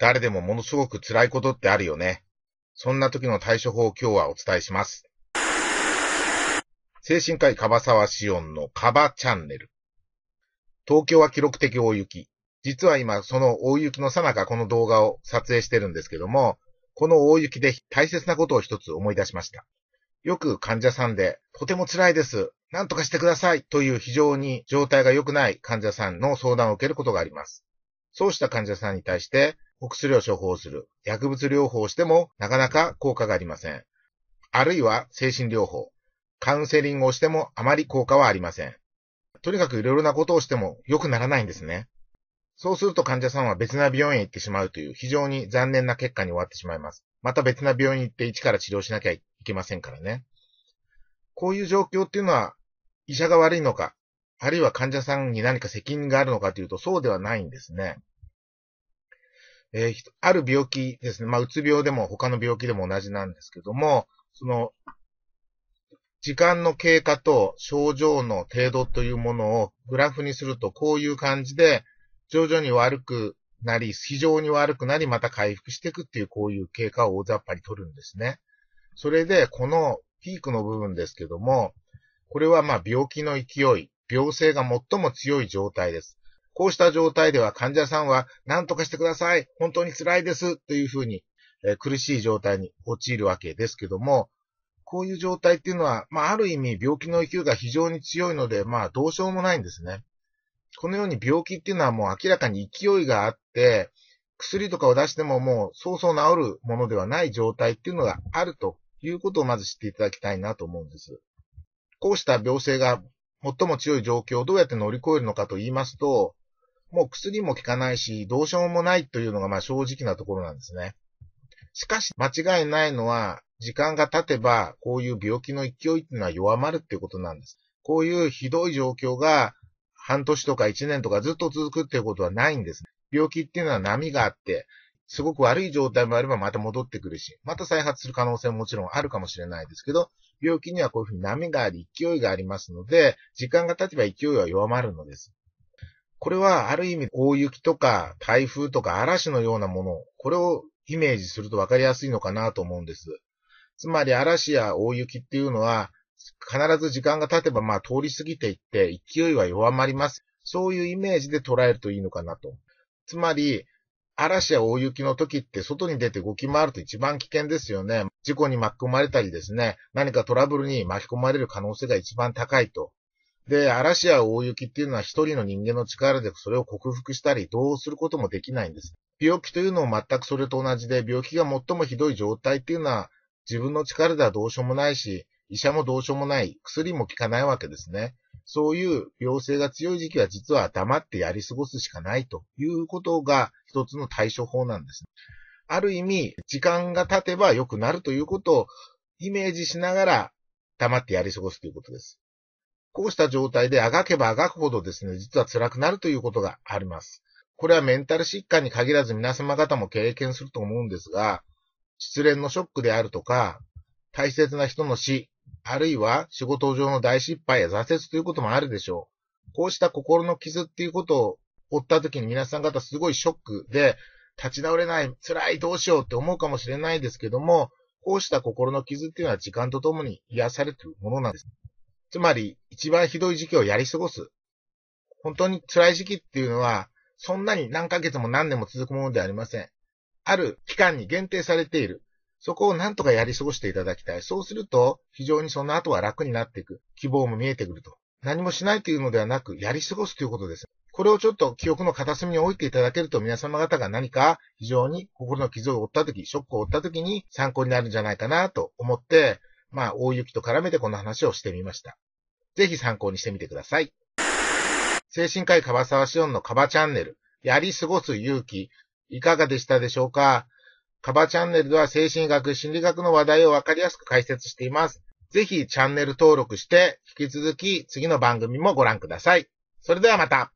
誰でもものすごく辛いことってあるよね。そんな時の対処法を今日はお伝えします。精神科医樺沢紫ンのカバチャンネル。東京は記録的大雪。実は今、その大雪のさなかこの動画を撮影してるんですけども、この大雪で大切なことを一つ思い出しました。よく患者さんで、とても辛いです。なんとかしてくださいという非常に状態が良くない患者さんの相談を受けることがあります。そうした患者さんに対して、お薬を処方する、薬物療法をしてもなかなか効果がありません。あるいは精神療法、カウンセリングをしてもあまり効果はありません。とにかくいろいろなことをしても良くならないんですね。そうすると患者さんは別な病院へ行ってしまうという非常に残念な結果に終わってしまいます。また別な病院に行って一から治療しなきゃいけませんからね。こういう状況っていうのは医者が悪いのか、あるいは患者さんに何か責任があるのかというとそうではないんですね。えー、ある病気ですね。まあ、うつ病でも他の病気でも同じなんですけども、その、時間の経過と症状の程度というものをグラフにするとこういう感じで、徐々に悪くなり、非常に悪くなり、また回復していくっていうこういう経過を大雑把に取るんですね。それで、このピークの部分ですけども、これはまあ病気の勢い、病性が最も強い状態です。こうした状態では患者さんは何とかしてください。本当に辛いです。というふうに、えー、苦しい状態に陥るわけですけども、こういう状態っていうのは、まあ、ある意味病気の勢いが非常に強いので、まあ、どうしようもないんですね。このように病気っていうのはもう明らかに勢いがあって、薬とかを出してももうそうそう治るものではない状態っていうのがあるということをまず知っていただきたいなと思うんです。こうした病性が最も強い状況をどうやって乗り越えるのかと言いますと、もう薬も効かないし、どうしようもないというのがまあ正直なところなんですね。しかし、間違いないのは、時間が経てば、こういう病気の勢いっていうのは弱まるっていうことなんです。こういうひどい状況が、半年とか一年とかずっと続くっていうことはないんです。病気っていうのは波があって、すごく悪い状態もあればまた戻ってくるし、また再発する可能性ももちろんあるかもしれないですけど、病気にはこういうふうに波があり、勢いがありますので、時間が経てば勢いは弱まるのです。これはある意味大雪とか台風とか嵐のようなもの、これをイメージするとわかりやすいのかなと思うんです。つまり嵐や大雪っていうのは、必ず時間が経てばまあ通り過ぎていって勢いは弱まります。そういうイメージで捉えるといいのかなと。つまり、嵐や大雪の時って外に出て動き回ると一番危険ですよね。事故に巻き込まれたりですね、何かトラブルに巻き込まれる可能性が一番高いと。で、嵐や大雪っていうのは一人の人間の力でそれを克服したり、どうすることもできないんです。病気というのも全くそれと同じで、病気が最もひどい状態っていうのは、自分の力ではどうしようもないし、医者もどうしようもない、薬も効かないわけですね。そういう病性が強い時期は実は黙ってやり過ごすしかないということが一つの対処法なんです。ある意味、時間が経てば良くなるということをイメージしながら黙ってやり過ごすということです。こうした状態であがけばあがくほどですね、実は辛くなるということがあります。これはメンタル疾患に限らず皆様方も経験すると思うんですが、失恋のショックであるとか、大切な人の死、あるいは仕事上の大失敗や挫折ということもあるでしょう。こうした心の傷っていうことを負った時に皆さん方すごいショックで、立ち直れない、辛い、どうしようって思うかもしれないですけども、こうした心の傷っていうのは時間とともに癒されてるものなんです。つまり、一番ひどい時期をやり過ごす。本当に辛い時期っていうのは、そんなに何ヶ月も何年も続くものではありません。ある期間に限定されている。そこを何とかやり過ごしていただきたい。そうすると、非常にその後は楽になっていく。希望も見えてくると。何もしないというのではなく、やり過ごすということです。これをちょっと記憶の片隅に置いていただけると皆様方が何か非常に心の傷を負った時、ショックを負った時に参考になるんじゃないかなと思って、まあ、大雪と絡めてこの話をしてみました。ぜひ参考にしてみてください。精神科医カバサワシオンのカバチャンネル、やり過ごす勇気、いかがでしたでしょうかカバチャンネルでは精神学、心理学の話題をわかりやすく解説しています。ぜひチャンネル登録して、引き続き次の番組もご覧ください。それではまた。